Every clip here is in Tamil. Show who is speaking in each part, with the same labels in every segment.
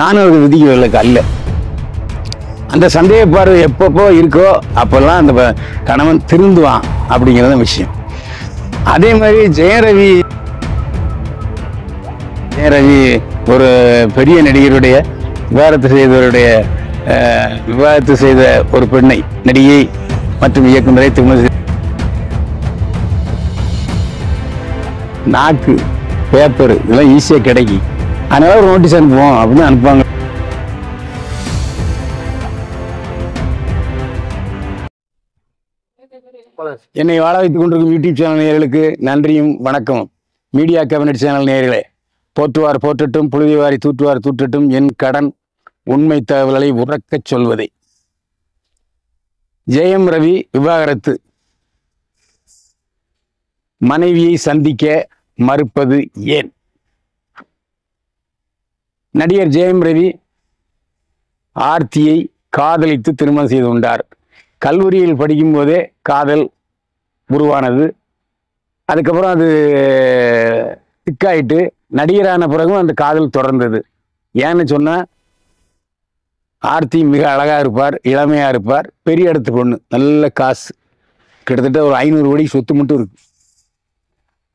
Speaker 1: நானும் அவருக்கு விதிக்கிறவர்களுக்கு அல்ல அந்த சந்தேக பார்வை எப்பப்போ இருக்கோ அப்பெல்லாம் அந்த கணவன் திருந்துவான் அப்படிங்கிறத விஷயம் அதே மாதிரி ஜெயரவி ஜெயரவி ஒரு பெரிய நடிகருடைய விவாதத்தை செய்தவருடைய விவாதத்தை செய்த ஒரு பெண்ணை நடிகை மற்றும் இயக்குநரை திருமதி நாக்கு பேப்பர் இதெல்லாம் ஈஸியாக கிடைக்கும் அதனால் ஒரு நோட்டீஸ் அனுப்புவோம் அப்படின்னு அனுப்புவாங்க என்னை வாழ வைத்துக் கொண்டிருக்கும் யூடியூப் சேனல் நேர்களுக்கு நன்றியும் வணக்கம் மீடியா கேபினட் சேனல் நேர்களே போற்றுவார் போற்றட்டும் புழுதிவாரி தூற்றுவார் தூற்றட்டும் என் கடன் உண்மை தகவல்களை உறக்கச் சொல்வதை ஜெயம் ரவி விவாகரத்து மனைவியை சந்திக்க மறுப்பது ஏன் நடிகர் ஜெயம் ரவி ஆர்த்தியை காதலித்து திருமணம் செய்து கொண்டார் கல்லூரியில் படிக்கும்போதே காதல் உருவானது அதுக்கப்புறம் அது திக்காயிட்டு நடிகரான பிறகும் அந்த காதல் தொடர்ந்தது ஏன்னு சொன்னால் ஆர்த்தி மிக அழகாக இருப்பார் இளமையாக இருப்பார் பெரிய இடத்து பொண்ணு நல்ல காசு கிட்டத்தட்ட ஒரு ஐநூறு கோடி சொத்து மட்டும் இருக்கு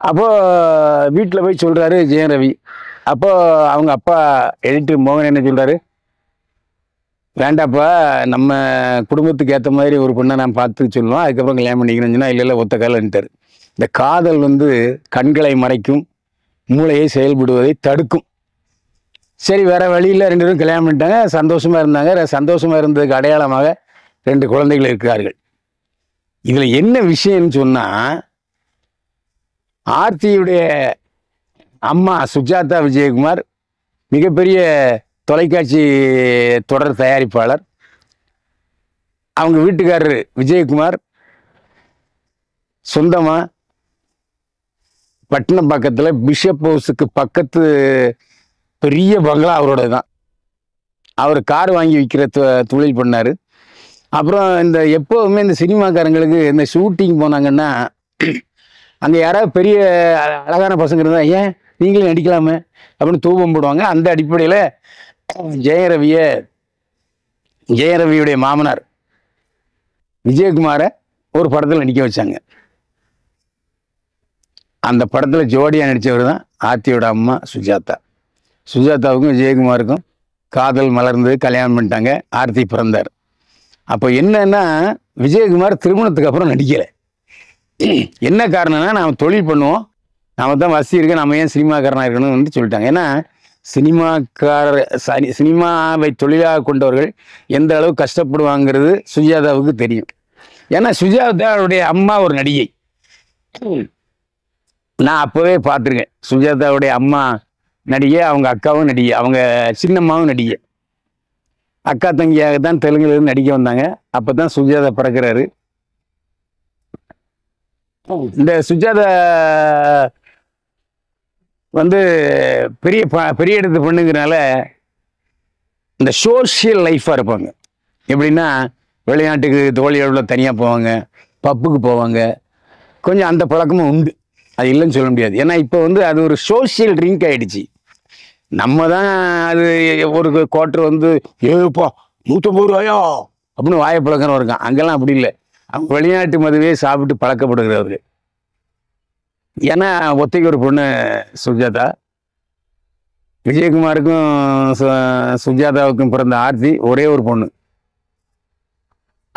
Speaker 1: அப்போது வீட்டில் போய் சொல்கிறாரு ஜெயரவி அப்போது அவங்க அப்பா எடிட்டர் மோகன் என்ன சொல்கிறாரு வேண்டாப்பா நம்ம குடும்பத்துக்கு ஏற்ற மாதிரி ஒரு பொண்ணை நான் பார்த்து சொல்லுவோம் அதுக்கப்புறம் கல்யாணம் பண்ணிக்கணும்னு சொன்னால் இல்லை இல்லை ஒத்த காலன்ட்டார் இந்த காதல் வந்து கண்களை மறைக்கும் மூளையை செயல்படுவதை தடுக்கும் சரி வேற வழியில் ரெண்டு பேரும் கல்யாணம் பண்ணிட்டாங்க சந்தோஷமாக இருந்தாங்க சந்தோஷமாக இருந்ததுக்கு அடையாளமாக ரெண்டு குழந்தைகள் இருக்கிறார்கள் இதில் என்ன விஷயம்னு சொன்னால் ஆர்த்தியுடைய அம்மா சுஜாதா விஜயகுமார் மிகப்பெரிய தொலைக்காட்சி தொடர் தயாரிப்பாளர் அவங்க வீட்டுக்காரர் விஜயகுமார் சொந்தமாக பட்டினம் பக்கத்தில் பிஷப் ஹவுஸுக்கு பக்கத்து பெரிய பங்களா அவரோட தான் அவர் கார் வாங்கி விற்கிற தொழில் பண்ணார் அப்புறம் இந்த எப்போவுமே இந்த சினிமாக்காரங்களுக்கு இந்த ஷூட்டிங் போனாங்கன்னா அங்கே யாராவது பெரிய அழகான பசங்க இருந்தால் ஏன் நீங்களும் நடிக்கலாமே அப்படின்னு தூபம் போடுவாங்க அந்த அடிப்படையில் ஜெயரவியை ஜெயரவியுடைய மாமனார் விஜயகுமாரை ஒரு படத்தில் நடிக்க வச்சாங்க அந்த படத்தில் ஜோடியாக நடித்தவர் தான் ஆர்த்தியோட அம்மா சுஜாதா சுஜாதாவுக்கும் விஜயகுமாருக்கும் காதல் மலர்ந்து கல்யாணம் பண்ணிட்டாங்க ஆர்த்தி பிறந்தார் அப்போ என்னன்னா விஜயகுமார் திருமணத்துக்கு அப்புறம் நடிக்கலை என்ன காரணம்னா நாம் தொழில் பண்ணுவோம் நம்ம தான் வசதி இருக்க நம்ம ஏன் சினிமாக்காரனாக இருக்கணும்னு வந்து சொல்லிட்டாங்க ஏன்னா சினிமாக்காரர் சனி சினிமாவை தொழிலாக கொண்டவர்கள் எந்த அளவு கஷ்டப்படுவாங்கிறது சுஜாதாவுக்கு தெரியும் ஏன்னா சுஜாதாவுடைய அம்மா ஒரு நடிகை நான் அப்போவே பார்த்துருக்கேன் சுஜாதாவுடைய அம்மா நடிகை அவங்க அக்காவும் நடிகை அவங்க சின்னம்மாவும் நடிகை அக்கா தங்கியாக தான் இருந்து நடிக்க வந்தாங்க அப்போ தான் சுஜாதா பிறக்கிறாரு இந்த சுஜாதா வந்து பெரிய ப பெரிய இடத்து பொண்ணுங்கிறனால இந்த சோஷியல் லைஃப்பாக இருப்பாங்க எப்படின்னா விளையாட்டுக்கு தோழியோட தனியாக போவாங்க பப்புக்கு போவாங்க கொஞ்சம் அந்த பழக்கமும் உண்டு அது இல்லைன்னு சொல்ல முடியாது ஏன்னா இப்போ வந்து அது ஒரு சோஷியல் ட்ரிங்க் ஆகிடுச்சு நம்ம தான் அது ஒரு குவார்ட்டர் வந்து ஏப்பா நூற்றம்பது ரூபாயோ அப்படின்னு வாயை பழக்கம் இருக்கான் அங்கெல்லாம் அப்படி இல்லை அவங்க விளையாட்டு மதுவே சாப்பிட்டு பழக்கப்படுகிறவர்கள் ஏன்னா ஒத்தைக்கு ஒரு பொண்ணு சுஜாதா விஜயகுமாருக்கும் சு சுஜாதாவுக்கும் பிறந்த ஆர்த்தி ஒரே ஒரு பொண்ணு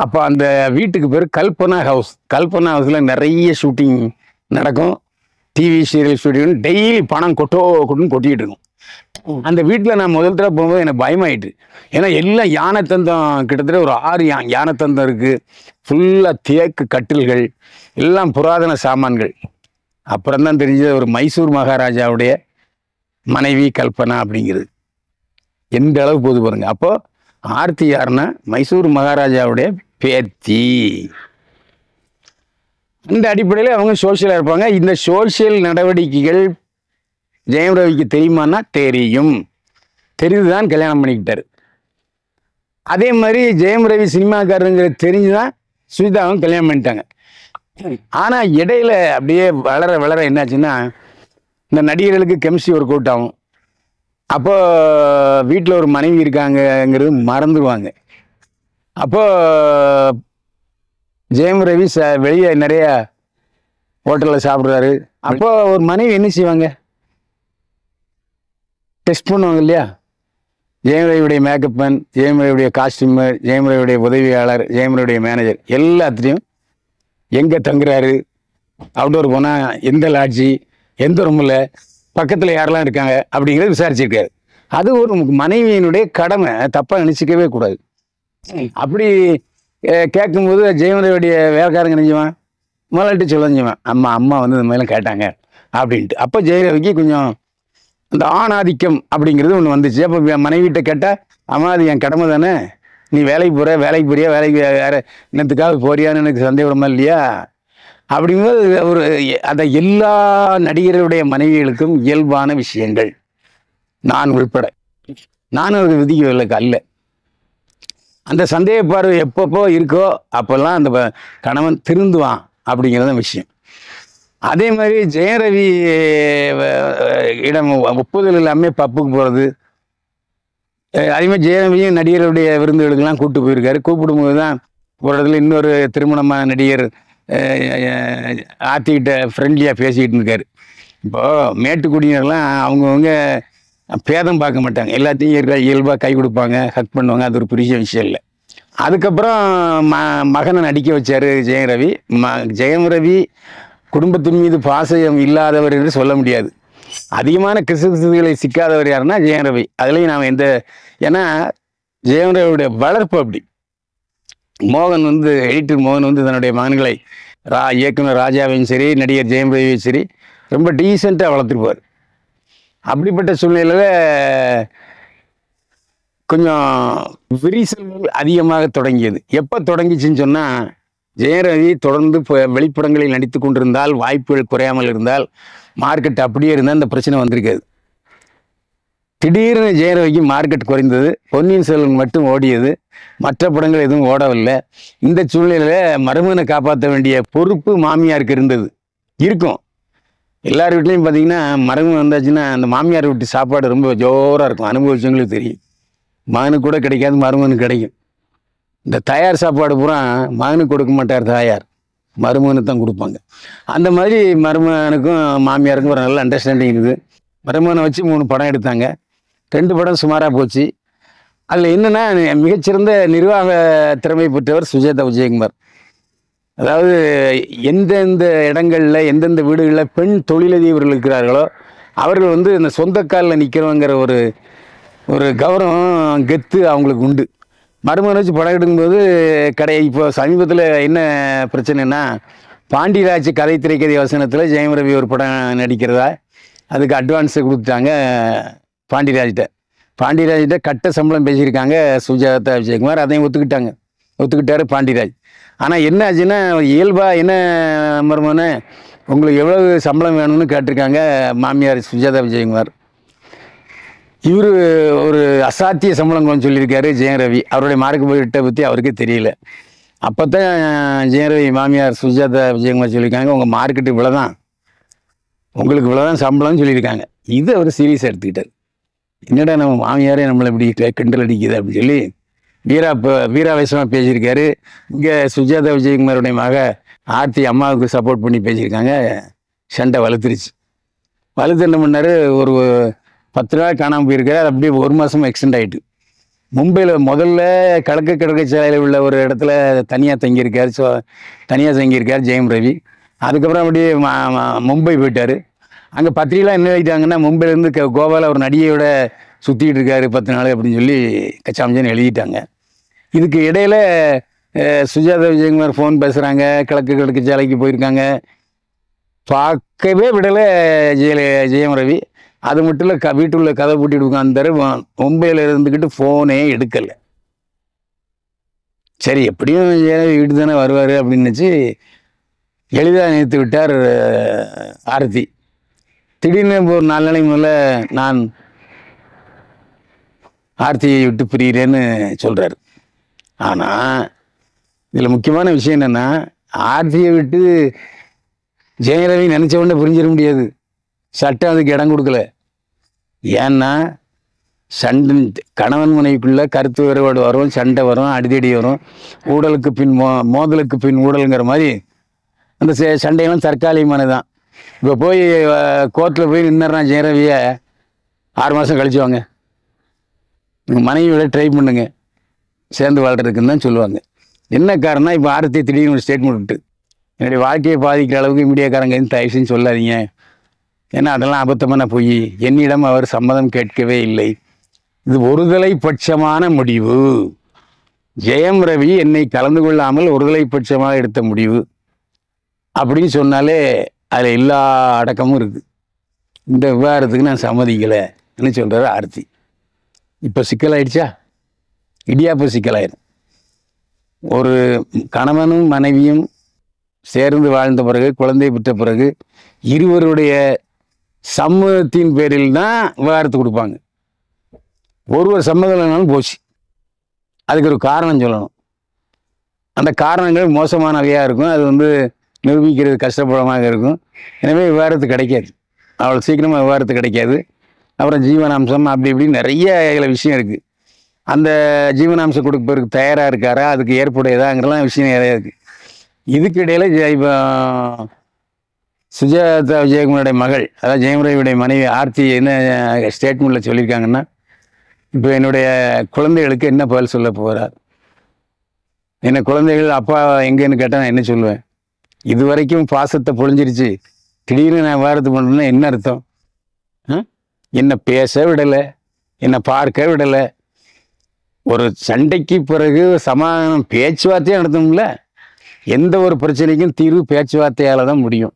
Speaker 1: அப்போ அந்த வீட்டுக்கு பேர் கல்பனா ஹவுஸ் கல்பனா ஹவுஸில் நிறைய ஷூட்டிங் நடக்கும் டிவி சீரியல் ஷூட்டிங் டெய்லி பணம் கொட்டோ கொட்டுன்னு கொட்டிக்கிட்டு இருக்கும் அந்த வீட்டில் நான் முதல் தடவை போகும்போது எனக்கு பயமாயிட்டு ஏன்னா எல்லாம் யானை தந்தம் கிட்டத்தட்ட ஒரு ஆறு யானை தந்தம் இருக்குது ஃபுல்லாக தேக்கு கட்டில்கள் எல்லாம் புராதன சாமான்கள் அப்புறம் தான் தெரிஞ்சது ஒரு மைசூர் மகாராஜாவுடைய மனைவி கல்பனா அப்படிங்கிறது எந்த அளவு போது பாருங்க அப்போது ஆர்த்தி யாருன்னா மைசூர் மகாராஜாவுடைய பேத்தி இந்த அடிப்படையில் அவங்க சோசியலாக இருப்பாங்க இந்த சோசியல் நடவடிக்கைகள் ஜெயம் ரவிக்கு தெரியுமான்னா தெரியும் தெரிந்துதான் தான் கல்யாணம் பண்ணிக்கிட்டார் அதே மாதிரி ஜெயம் ரவி சினிமாக்காரங்கிற தெரிஞ்சு தான் சுஜிதாவும் கல்யாணம் பண்ணிட்டாங்க ஆனால் இடையில அப்படியே வளர வளர என்னாச்சுன்னா இந்த நடிகர்களுக்கு கெமிஸ்ட்ரி ஒரு கூட்டம் அப்போ வீட்டில் ஒரு மனைவி இருக்காங்கங்கிறது மறந்துடுவாங்க அப்போ ஜெயம் ரவி ச வெளியே நிறைய ஹோட்டலில் சாப்பிட்றாரு அப்போ ஒரு மனைவி என்ன செய்வாங்க டெஸ்ட் பண்ணுவாங்க இல்லையா ஜெயம் ரவியுடைய மேக்கப் மேன் ஜெயம் ரவியுடைய காஸ்டியூமர் ஜெயம் ரவியுடைய உதவியாளர் ஜெயம் ரவியுடைய மேனேஜர் எல்லாத்துலேயும் எங்கே தங்குறாரு அவுடோர் போனால் எந்த லாட்ஜி எந்த ரூமில் பக்கத்தில் யாரெல்லாம் இருக்காங்க அப்படிங்கிறத விசாரிச்சிருக்காரு அது ஒரு மனைவியினுடைய கடமை தப்பாக நினச்சிக்கவே கூடாது அப்படி கேட்கும்போது ஜெயமதியோடைய வேலைக்காரங்க நினைஞ்சுவான் முதலாட்டு சொல்லுவான் அம்மா அம்மா வந்து இந்த மாதிரிலாம் கேட்டாங்க அப்படின்ட்டு அப்போ ஜெயரவிக்கு கொஞ்சம் அந்த ஆணாதிக்கம் அப்படிங்கிறது ஒன்று வந்துச்சு அப்போ மனைவிட்ட கேட்டால் அம்மா அது என் கடமை தானே நீ வேலைக்கு போகிற வேலைக்கு போறியா வேலைக்கு வேறு இன்னத்துக்காக போறியான்னு எனக்கு சந்தேகமா இல்லையா அப்படிங்கும்போது ஒரு அந்த எல்லா நடிகருடைய மனைவிகளுக்கும் இயல்பான விஷயங்கள் நான் உள்பட நானும் அதுக்கு விதிக்கவில்லைக்கு அல்ல அந்த சந்தேக பார்வை எப்பப்போ இருக்கோ அப்போல்லாம் அந்த கணவன் திருந்துவான் அப்படிங்கிறத விஷயம் அதே மாதிரி ஜெயரவி இடம் ஒப்புதல் இல்லாமல் பப்புக்கு போகிறது அதேமாதிரி ஜெயரவியும் நடிகருடைய விருந்துகளுக்கெல்லாம் கூப்பிட்டு போயிருக்காரு கூப்பிடும்போது தான் ஒரு இடத்துல இன்னொரு திருமணமான நடிகர் ஆத்திக்கிட்ட ஃப்ரெண்ட்லியாக பேசிக்கிட்டு இருக்காரு இப்போது மேட்டுக்குடியினர்லாம் அவங்கவுங்க பேதம் பார்க்க மாட்டாங்க எல்லாத்தையும் இருக்கிற இயல்பாக கை கொடுப்பாங்க ஹக் பண்ணுவாங்க அது ஒரு பெரிய விஷயம் இல்லை அதுக்கப்புறம் ம மகனை நடிக்க வச்சார் ஜெயம் ரவி ம ஜெயம் ரவி குடும்பத்தின் மீது பாசயம் இல்லாதவர் என்று சொல்ல முடியாது அதிகமான கிறிஸ்துகளை சிக்காதவர் யாருன்னா ஜெயம் ரவி அதுலேயும் நாம் எந்த ஏன்னா ஜெயம் ரவியுடைய வளர்ப்பு அப்படி மோகன் வந்து எடிட்டர் மோகன் வந்து தன்னுடைய மகன்களை ரா இயக்குனர் ராஜாவையும் சரி நடிகர் ஜெயம் ரவியும் சரி ரொம்ப டீசெண்டாக வளர்த்துருப்பார் அப்படிப்பட்ட சூழ்நிலையில் கொஞ்சம் விரிசல்கள் அதிகமாக தொடங்கியது எப்போ தொடங்கிச்சின்னு சொன்னால் ஜெயரவி தொடர்ந்து வெளிப்படங்களில் நடித்து கொண்டிருந்தால் வாய்ப்புகள் குறையாமல் இருந்தால் மார்க்கெட் அப்படியே இருந்தால் இந்த பிரச்சனை வந்திருக்காது திடீர்னு ஜெயரவிக்கு மார்க்கெட் குறைந்தது பொன்னியின் செல்வன் மட்டும் ஓடியது மற்ற படங்கள் எதுவும் ஓடவில்லை இந்த சூழ்நிலையில் மருமகனை காப்பாற்ற வேண்டிய பொறுப்பு மாமியாருக்கு இருந்தது இருக்கும் எல்லார் வீட்லேயும் பார்த்தீங்கன்னா மருமகன் வந்தாச்சுன்னா அந்த மாமியார் வீட்டு சாப்பாடு ரொம்ப ஜோராக இருக்கும் அனுபவிச்சவங்களுக்கு தெரியும் மகனுக்கு கூட கிடைக்காது மருமகனுக்கு கிடைக்கும் இந்த தயார் சாப்பாடு பூரா மகனுக்கு கொடுக்க மாட்டார் தாயார் மருமகனுக்கு தான் கொடுப்பாங்க அந்த மாதிரி மருமகனுக்கும் மாமியாருக்கும் ஒரு நல்ல அண்டர்ஸ்டாண்டிங் இருக்குது மருமகனை வச்சு மூணு படம் எடுத்தாங்க ரெண்டு படம் சுமாராக போச்சு அதில் என்னென்னா மிகச்சிறந்த நிர்வாக திறமை பெற்றவர் சுஜேதா விஜயகுமார் அதாவது எந்தெந்த இடங்களில் எந்தெந்த வீடுகளில் பெண் தொழிலதிபர்கள் இருக்கிறார்களோ அவர்கள் வந்து இந்த சொந்த காலில் நிற்கிறோங்கிற ஒரு ஒரு கௌரவம் கெத்து அவங்களுக்கு உண்டு மருமகனை வச்சு படம் எடுக்கும்போது கடை இப்போ சமீபத்தில் என்ன பிரச்சனைன்னா பாண்டியராஜ் கதை திரைக்கதை வசனத்தில் ஜெயம் ரவி ஒரு படம் நடிக்கிறதா அதுக்கு அட்வான்ஸு கொடுத்துட்டாங்க பாண்டியராஜ்கிட்ட பாண்டியராஜ்கிட்ட கட்ட சம்பளம் பேசியிருக்காங்க சுஜாதா விஜயகுமார் அதையும் ஒத்துக்கிட்டாங்க ஒத்துக்கிட்டாரு பாண்டியராஜ் ஆனால் என்ன ஆச்சுன்னா இயல்பாக என்ன மருமகனே உங்களுக்கு எவ்வளவு சம்பளம் வேணும்னு கேட்டிருக்காங்க மாமியார் சுஜாதா விஜயகுமார் இவர் ஒரு அசாத்திய சம்பளம் சொல்லியிருக்காரு ஜெயம் ரவி அவருடைய மார்க் போயிட்ட பற்றி அவருக்கே தெரியல அப்போ தான் ஜெயரவி ரவி மாமியார் சுஜாதா விஜயகுமார் சொல்லியிருக்காங்க உங்கள் மார்க்கெட்டு இவ்வளோ தான் உங்களுக்கு இவ்வளோ தான் சம்பளம்னு சொல்லியிருக்காங்க இது அவர் சீரியஸாக எடுத்துக்கிட்டார் என்னடா நம்ம மாமியாரே நம்மளை இப்படி கிண்டல் அடிக்குது அப்படின்னு சொல்லி வீரா வீராவேசமாக பேசியிருக்காரு இங்கே சுஜாதா விஜயகுமாருடைய மக ஆர்த்தி அம்மாவுக்கு சப்போர்ட் பண்ணி பேசியிருக்காங்க சண்டை வளர்த்துருச்சு வளர்த்து என்ன பண்ணார் ஒரு பத்து நாள் காணாமல் போயிருக்கிறார் அப்படியே ஒரு மாதம் எக்ஸ்டெண்ட் ஆகிட்டு மும்பையில் முதல்ல கிழக்கு கிழக்கு சாலையில் உள்ள ஒரு இடத்துல தனியாக தங்கியிருக்கார் ஸோ தனியாக தங்கியிருக்கார் ஜெயம் ரவி அதுக்கப்புறம் அப்படியே மும்பை போயிட்டார் அங்கே பத்திரிகைலாம் என்ன ஆகிட்டாங்கன்னா மும்பையிலேருந்து கோவாவில் ஒரு நடிகையோட சுற்றிக்கிட்டு இருக்காரு பத்து நாள் அப்படின்னு சொல்லி கச்சாமிஜன் எழுதிட்டாங்க இதுக்கு இடையில் சுஜாதா விஜயகுமார் ஃபோன் பேசுகிறாங்க கிழக்கு கிழக்கு சாலைக்கு போயிருக்காங்க பார்க்கவே விடலை ஜெய ஜெயம் ரவி அது மட்டும் இல்லை க உள்ள கதை பூட்டிட்டு உட்காந்துரு மும்பையில் இருந்துக்கிட்டு ஃபோனே எடுக்கலை சரி எப்படியும் வீட்டு தானே வருவார் அப்படின்னுச்சு எளிதாக நினைத்து விட்டார் ஆரத்தி திடீர்னு ஒரு நாலு நாளைக்கு முதல்ல நான் ஆர்த்தியை விட்டு பிரிகிறேன்னு சொல்கிறாரு ஆனால் இதில் முக்கியமான விஷயம் என்னென்னா ஆர்த்தியை விட்டு ஜெயலலவி நினச்ச உடனே புரிஞ்சிட முடியாது சட்டம் அதுக்கு இடம் கொடுக்கல ஏன்னா சண்டை கணவன் மனைவிக்குள்ளே கருத்து வேறுபாடு வரும் சண்டை வரும் அடிதடி வரும் ஊடலுக்கு பின் மோ மோதலுக்கு பின் ஊடலுங்கிற மாதிரி அந்த சண்டையெல்லாம் தற்காலிகமானது தான் இப்போ போய் கோர்ட்டில் போய் நின்றுறா ஜெயரவிய ஆறு மாதம் கழிச்சு வாங்க மனைவியோட ட்ரை பண்ணுங்க சேர்ந்து வாழ்கிறதுக்குன்னு தான் சொல்லுவாங்க என்ன காரணம் இப்போ ஆரத்தி திடீர்னு ஒரு ஸ்டேட்மெண்ட் விட்டு என்னுடைய வாழ்க்கையை பாதிக்கிற அளவுக்கு மீடியாக்காரங்க தயவு சொல்லாதீங்க ஏன்னா அதெல்லாம் அபத்தமான பொய் என்னிடம் அவர் சம்மதம் கேட்கவே இல்லை இது ஒருதலை பட்சமான முடிவு ஜெயம் ரவி என்னை கலந்து கொள்ளாமல் ஒருதலை பட்சமாக எடுத்த முடிவு அப்படின்னு சொன்னாலே அதில் எல்லா அடக்கமும் இருக்குது இந்த விவகாரத்துக்கு நான் சம்மதிக்கலைன்னு சொல்கிறார் ஆர்த்தி இப்போ சிக்கலாயிடுச்சா இடியாப்ப சிக்கலாயிடும் ஒரு கணவனும் மனைவியும் சேர்ந்து வாழ்ந்த பிறகு குழந்தை பெற்ற பிறகு இருவருடைய சம்மதத்தின் பேரில் தான் விவகாரத்தை கொடுப்பாங்க ஒருவர் சம்மதம் இல்லைனாலும் போச்சு அதுக்கு ஒரு காரணம் சொல்லணும் அந்த காரணங்கள் மோசமானவையாக இருக்கும் அது வந்து நிரூபிக்கிறது கஷ்டப்படமாக இருக்கும் எனவே விவகாரத்து கிடைக்காது அவ்வளோ சீக்கிரமாக விவகாரத்து கிடைக்காது அப்புறம் ஜீவனாம்சம் அப்படி இப்படி நிறைய இதில் விஷயம் இருக்குது அந்த ஜீவனாம்சம் கொடுப்பதற்கு தயாராக இருக்காரா அதுக்கு ஏற்புடையதாங்கிறலாம் விஷயம் நிறையா இருக்குது இதுக்கிடையில் இப்போ சுஜாதா விஜயகுமாரோடைய மகள் அதாவது ஜெயமுறையுடைய மனைவி ஆர்த்தி என்ன ஸ்டேட்மெண்ட்டில் சொல்லியிருக்காங்கன்னா இப்போ என்னுடைய குழந்தைகளுக்கு என்ன பதில் சொல்ல போகிறார் என்னை குழந்தைகள் அப்பா எங்கேன்னு கேட்டால் நான் என்ன சொல்லுவேன் இது வரைக்கும் பாசத்தை பொழிஞ்சிருச்சு திடீர்னு நான் வாரத்து பண்ணுறேன்னா என்ன அர்த்தம் என்னை பேச விடலை என்னை பார்க்க விடலை ஒரு சண்டைக்கு பிறகு சமாதானம் பேச்சுவார்த்தையும் நடத்தணும்ல எந்த ஒரு பிரச்சனைக்கும் தீர்வு பேச்சுவார்த்தையால் தான் முடியும்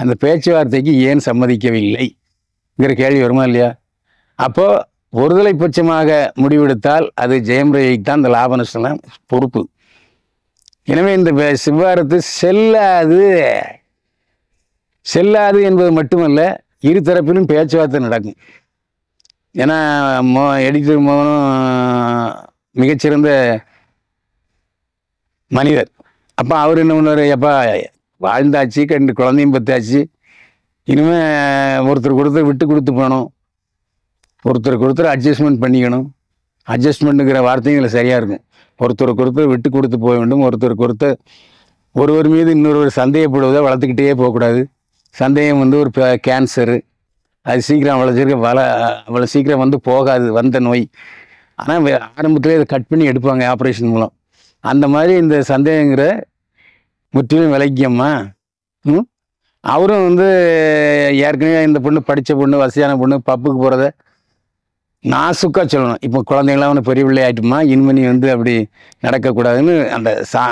Speaker 1: அந்த பேச்சுவார்த்தைக்கு ஏன் சம்மதிக்கவில்லைங்கிற கேள்வி வருமா இல்லையா அப்போது ஒருதலை பட்சமாக முடிவெடுத்தால் அது ஜெயம் தான் அந்த லாப நஷ்டம் பொறுப்பு எனவே இந்த சிவாரத்து செல்லாது செல்லாது என்பது மட்டுமல்ல இரு தரப்பிலும் பேச்சுவார்த்தை நடக்கும் ஏன்னா மோ எடிட்டர் மோகனும் மிகச்சிறந்த மனிதர் அப்போ அவர் என்ன பண்ணுவார் எப்பா வாழ்ந்தாச்சு கண்டு குழந்தையும் பத்தாச்சு இனிமேல் ஒருத்தர் ஒருத்தர் விட்டு கொடுத்து போகணும் ஒருத்தருக்கு ஒருத்தர் அட்ஜஸ்ட்மெண்ட் பண்ணிக்கணும் அட்ஜஸ்ட்மெண்ட்டுங்கிற இதில் சரியாக இருக்கும் ஒருத்தர் கொடுத்து விட்டு கொடுத்து போக வேண்டும் ஒருத்தருக்கு ஒருத்தர் ஒருவர் மீது இன்னொருவர் சந்தேகப்படுவதை வளர்த்துக்கிட்டே போகக்கூடாது சந்தேகம் வந்து ஒரு கேன்சரு அது சீக்கிரம் வளர்ச்சிருக்க வள அவ்வளோ சீக்கிரம் வந்து போகாது வந்த நோய் ஆனால் ஆரம்பத்தில் இதை கட் பண்ணி எடுப்பாங்க ஆப்ரேஷன் மூலம் அந்த மாதிரி இந்த சந்தேகங்கிற முற்றிலும் விலக்கியம்மா ம் அவரும் வந்து ஏற்கனவே இந்த பொண்ணு படித்த பொண்ணு வசதியான பொண்ணு பப்புக்கு போகிறத நான் சுக்கா சொல்லணும் இப்போ குழந்தைங்களாம் அவனை பெரிய பிள்ளை ஆகிட்டுமா இனிமே வந்து அப்படி நடக்கக்கூடாதுன்னு அந்த சா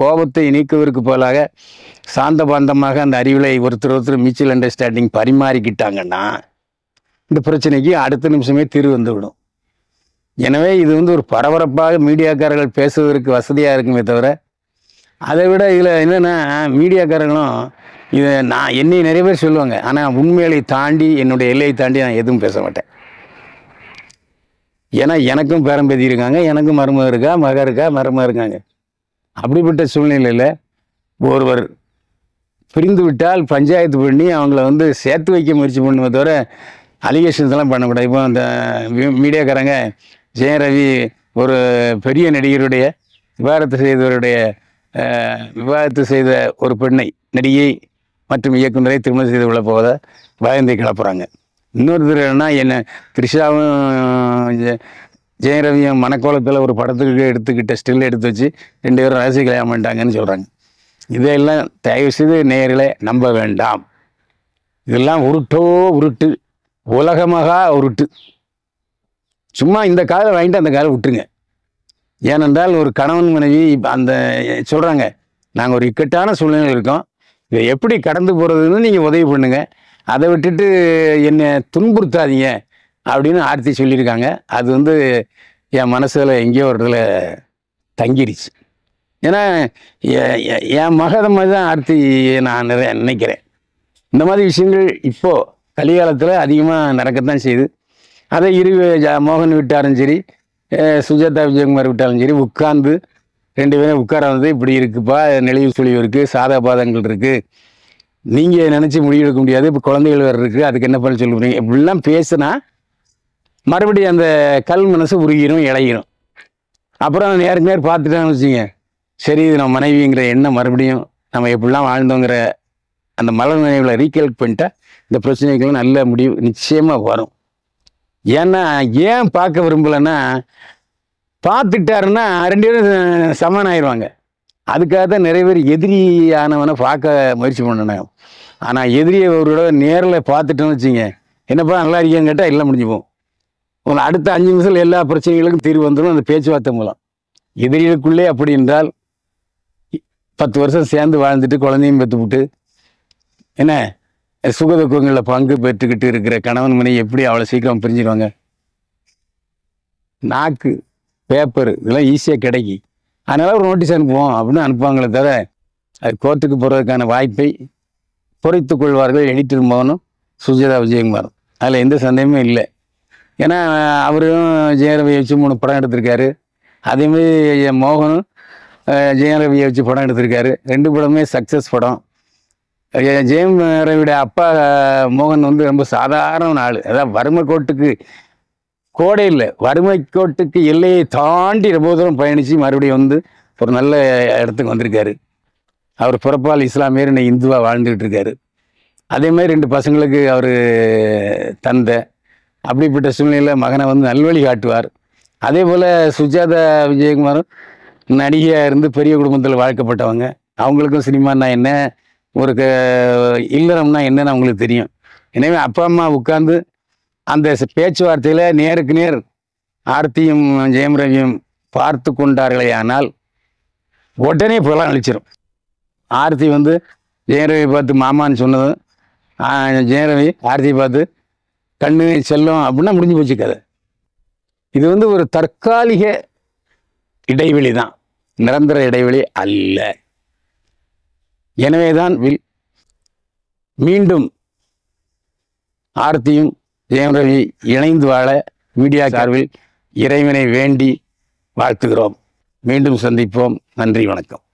Speaker 1: கோபத்தை நீக்குவதற்கு போலாக சாந்த பாந்தமாக அந்த அறிவிலை ஒருத்தர் ஒருத்தர் மியூச்சுவல் அண்டர்ஸ்டாண்டிங் பரிமாறிக்கிட்டாங்கன்னா இந்த பிரச்சனைக்கு அடுத்த நிமிஷமே தீர்வு வந்துவிடும் எனவே இது வந்து ஒரு பரபரப்பாக மீடியாக்காரர்கள் பேசுவதற்கு வசதியாக இருக்குமே தவிர அதை விட இதில் என்னென்னா மீடியாக்காரங்களும் இதை நான் என்னை நிறைய பேர் சொல்லுவாங்க ஆனால் உண்மையை தாண்டி என்னுடைய எல்லையை தாண்டி நான் எதுவும் பேச மாட்டேன் ஏன்னா எனக்கும் பேரம்பதி இருக்காங்க எனக்கும் மருமக இருக்கா மக இருக்கா மருமக இருக்காங்க அப்படிப்பட்ட சூழ்நிலையில் ஒருவர் பிரிந்து விட்டால் பஞ்சாயத்து பண்ணி அவங்கள வந்து சேர்த்து வைக்க முயற்சி பண்ணுவதை தவிர அலிகேஷன்ஸ்லாம் பண்ணக்கூடாது இப்போ அந்த மீடியாக்காரங்க ஜெயரவி ஒரு பெரிய நடிகருடைய விவகாரத்தை செய்தவருடைய விவாகரத்து செய்த ஒரு பெண்ணை நடிகை மற்றும் இயக்குநரை திருமணம் செய்து கொள்ள போவத வதந்தி கிளப்புறாங்க இன்னொரு திரு என்ன த்ரிஷாவும் ஜெயரவியும் மணக்கோலத்தில் ஒரு படத்துக்கு எடுத்துக்கிட்ட ஸ்டில் எடுத்து வச்சு ரெண்டு பேரும் ரகசிய கல்யாணம் பண்ணிட்டாங்கன்னு சொல்கிறாங்க இதையெல்லாம் தயவு செய்து நேர்களை நம்ப வேண்டாம் இதெல்லாம் உருட்டோ உருட்டு உலகமாக உருட்டு சும்மா இந்த காலை வாங்கிட்டு அந்த காலை விட்டுருங்க ஏனென்றால் ஒரு கணவன் மனைவி அந்த சொல்கிறாங்க நாங்கள் ஒரு இக்கட்டான சூழ்நிலை இருக்கோம் இதை எப்படி கடந்து போகிறதுன்னு நீங்கள் உதவி பண்ணுங்கள் அதை விட்டுட்டு என்னை துன்புறுத்தாதீங்க அப்படின்னு ஆர்த்தி சொல்லியிருக்காங்க அது வந்து என் மனசில் எங்கேயோ ஒரு இதில் தங்கிடுச்சு ஏன்னா என் மகத மாதிரி தான் ஆர்த்தி நான் நிறைய நினைக்கிறேன் இந்த மாதிரி விஷயங்கள் இப்போது கலிகாலத்தில் அதிகமாக நடக்கத்தான் செய்யுது அதை இரு மோகன் விட்டாரும் சரி சுஜாதா விஜயகுமார் விட்டாலும் சரி உட்கார்ந்து ரெண்டு பேரும் உட்கார வந்து இப்படி இருக்குப்பா நெளிவு சுழிவு இருக்குது சாதா பாதங்கள் இருக்குது நீங்கள் நினச்சி முடிவெடுக்க முடியாது இப்போ குழந்தைகள் வேறு இருக்குது அதுக்கு என்ன பண்ண சொல்ல முடியும் இப்படிலாம் பேசுனா மறுபடியும் அந்த கல் மனசு உருகிரும் இழையிடும் அப்புறம் நேருக்கு நேர் பார்த்துட்டான்னு வச்சுங்க சரி இது நம்ம மனைவிங்கிற எண்ணம் மறுபடியும் நம்ம எப்படிலாம் வாழ்ந்தோங்கிற அந்த மலர் நினைவில் ரீகல்ட் பண்ணிட்டா இந்த பிரச்சனைகள் நல்ல முடிவு நிச்சயமாக வரும் ஏன்னா ஏன் பார்க்க விரும்பலைன்னா பார்த்துட்டாருன்னா ரெண்டு பேரும் சமான் ஆயிடுவாங்க அதுக்காக தான் நிறைய பேர் எதிரியானவனை பார்க்க முயற்சி பண்ணணும் ஆனால் எதிரியை தடவை நேரில் பார்த்துட்டோன்னு வச்சுங்க என்னப்பா நல்லா இருக்கேன்னு கேட்டால் இல்லை முடிஞ்சு போகும் உங்களை அடுத்த அஞ்சு நிமிஷத்தில் எல்லா பிரச்சனைகளுக்கும் தீர்வு வந்துடும் அந்த பேச்சுவார்த்தை மூலம் எதிரிகளுக்குள்ளே அப்படி என்றால் பத்து வருஷம் சேர்ந்து வாழ்ந்துட்டு குழந்தையும் பெற்றுப்புட்டு என்ன சுகதுக்கங்களில் பங்கு பெற்றுக்கிட்டு இருக்கிற கணவன் மனை எப்படி அவ்வளோ சீக்கிரம் பிரிஞ்சிடுவாங்க நாக்கு பேப்பர் இதெல்லாம் ஈஸியாக கிடைக்கி அதனால் ஒரு நோட்டீஸ் அனுப்புவோம் அப்படின்னு அனுப்புவாங்களே தவிர அது கோர்ட்டுக்கு போகிறதுக்கான வாய்ப்பை பொறித்து கொள்வார்கள் எடிட்டர் மோகனும் சுஜிதா விஜயகுமார் அதில் எந்த சந்தேகமும் இல்லை ஏன்னா அவரும் ஜெயரவியை வச்சு மூணு படம் எடுத்திருக்காரு அதேமாதிரி மோகனும் ஜெயரவியை வச்சு படம் எடுத்திருக்காரு ரெண்டு படமே சக்ஸஸ் படம் ஜெயம் ரவியுடைய அப்பா மோகன் வந்து ரொம்ப சாதாரண ஆள் அதாவது வறுமை கோட்டுக்கு கோடை இல்லை வறுமை கோட்டுக்கு எல்லையை தாண்டி ரொம்ப தூரம் பயணித்து மறுபடியும் வந்து ஒரு நல்ல இடத்துக்கு வந்திருக்காரு அவர் பிறப்பால் இஸ்லாமியர் இன்னும் இந்துவாக வாழ்ந்துக்கிட்டு இருக்காரு அதே மாதிரி ரெண்டு பசங்களுக்கு அவர் தந்தை அப்படிப்பட்ட சூழ்நிலையில் மகனை வந்து நல்வழி காட்டுவார் அதே போல் சுஜாதா விஜயகுமாரும் நடிகையாக இருந்து பெரிய குடும்பத்தில் வாழ்க்கப்பட்டவங்க அவங்களுக்கும் சினிமான்னா என்ன ஒரு இல்லறம்னா என்னன்னு அவங்களுக்கு தெரியும் எனவே அப்பா அம்மா உட்கார்ந்து அந்த பேச்சுவார்த்தையில் நேருக்கு நேர் ஆர்த்தியும் ஜெயம் ரவியும் பார்த்து கொண்டார்களே ஆனால் உடனே புலம் அழிச்சிடும் ஆர்த்தி வந்து ஜெயரவியை பார்த்து மாமான்னு சொன்னதும் ஜெயரவி ஆர்த்தி பார்த்து கண்ணு செல்லும் அப்படின்னா முடிஞ்சு போச்சு கதை இது வந்து ஒரு தற்காலிக இடைவெளி தான் நிரந்தர இடைவெளி அல்ல எனவேதான் வில் மீண்டும் ஆர்த்தியும் ஜெயம் ரவி இணைந்து வாழ மீடியா சார்பில் இறைவனை வேண்டி வாழ்த்துகிறோம் மீண்டும் சந்திப்போம் நன்றி வணக்கம்